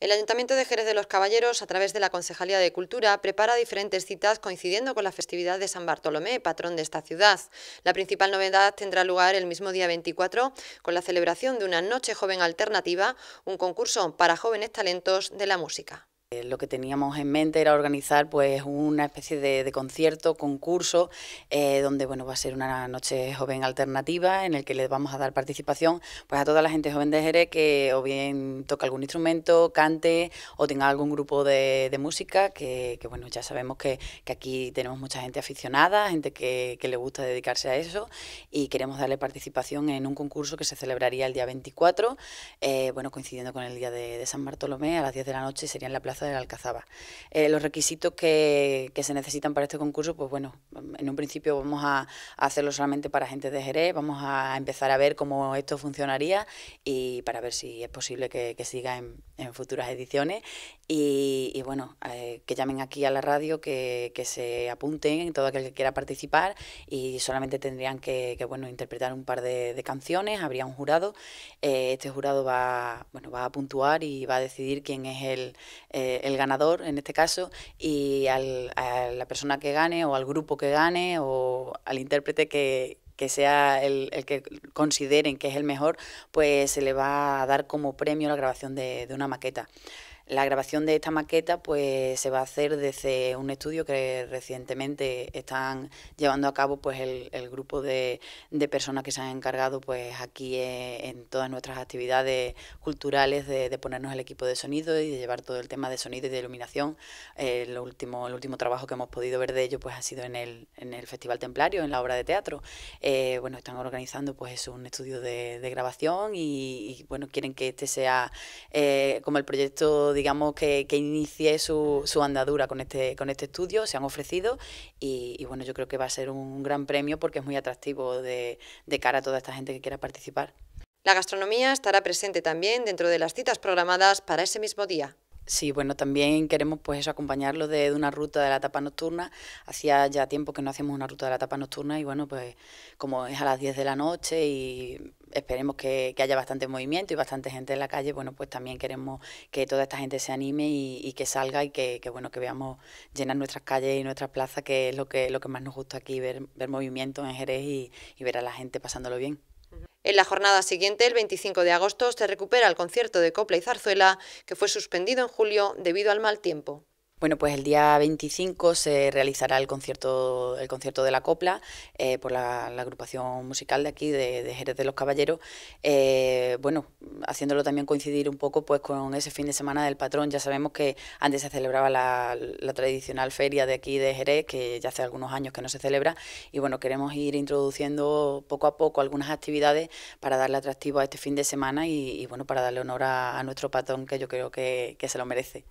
El Ayuntamiento de Jerez de los Caballeros, a través de la Concejalía de Cultura, prepara diferentes citas coincidiendo con la festividad de San Bartolomé, patrón de esta ciudad. La principal novedad tendrá lugar el mismo día 24, con la celebración de una Noche Joven Alternativa, un concurso para jóvenes talentos de la música. Eh, lo que teníamos en mente era organizar pues una especie de, concierto, concurso, eh, donde bueno va a ser una noche joven alternativa en el que les vamos a dar participación pues a toda la gente joven de Jerez que o bien toca algún instrumento, cante o tenga algún grupo de, música, que, bueno ya sabemos que, aquí tenemos mucha gente aficionada, gente que, le gusta dedicarse a eso y queremos darle participación en un concurso que se celebraría el día 24, eh, bueno coincidiendo con el día de, de San Bartolomé a las 10 de la noche sería en la plaza de Alcazaba. Eh, los requisitos que, se necesitan para este concurso, pues bueno, en un principio vamos a, hacerlo solamente para gente de Jerez, vamos a empezar a ver cómo esto funcionaría y para ver si es posible que, siga en, futuras ediciones. Y, bueno, eh, que llamen aquí a la radio, que, se apunten, todo aquel que quiera participar y solamente tendrían que, bueno, interpretar un par de, canciones, habría un jurado. Eh, este jurado va, bueno, va a puntuar y va a decidir quién es el el ganador, en este caso, y a la persona que gane o al grupo que gane o al intérprete que, sea el, que consideren que es el mejor, pues se le va a dar como premio la grabación de, de una maqueta. La grabación de esta maqueta pues se va a hacer desde un estudio que recientemente están llevando a cabo pues el, grupo de, personas que se han encargado pues aquí eh, en, todas nuestras actividades culturales de, ponernos el equipo de sonido y de llevar todo el tema de sonido y de iluminación. Eh, último, el último trabajo que hemos podido ver de ello pues ha sido en el, Festival Templario, en la obra de teatro. Eh, bueno, están organizando pues un estudio de, grabación y, bueno, quieren que este sea como el proyecto de digamos, que, inicie su, andadura este, con este, estudio, se han ofrecido y, bueno, yo creo que va a ser un gran premio porque es muy atractivo de, de cara a toda esta gente que quiera participar. La gastronomía estará presente también dentro de las citas programadas para ese mismo día. Sí, bueno, también queremos pues eso, acompañarlo de, una ruta de la etapa nocturna. Hacía ya tiempo que no hacemos una ruta de la etapa nocturna y bueno, pues como es a las 10 de la noche y esperemos que, haya bastante movimiento y bastante gente en la calle, bueno, pues también queremos que toda esta gente se anime y, que salga y que, bueno, que veamos llenas nuestras calles y nuestras plazas, que es lo que, lo que más nos gusta aquí, ver, ver movimiento en Jerez y ver a la gente pasándolo bien. En la jornada siguiente, el 25 de agosto, se recupera el concierto de copla y zarzuela, que fue suspendido en julio debido al mal tiempo. Bueno, pues el día 25 se realizará el concierto, el concierto de la copla eh, por la, agrupación musical de aquí, de, Jerez de los Caballeros. Eh, bueno, haciéndolo también coincidir un poco pues con ese fin de semana del patrón. Ya sabemos que antes se celebraba la, tradicional feria de aquí de Jerez, que ya hace algunos años que no se celebra. Y bueno, queremos ir introduciendo poco a poco algunas actividades para darle atractivo a este fin de semana y, bueno, para darle honor a, nuestro patrón, que yo creo que, se lo merece.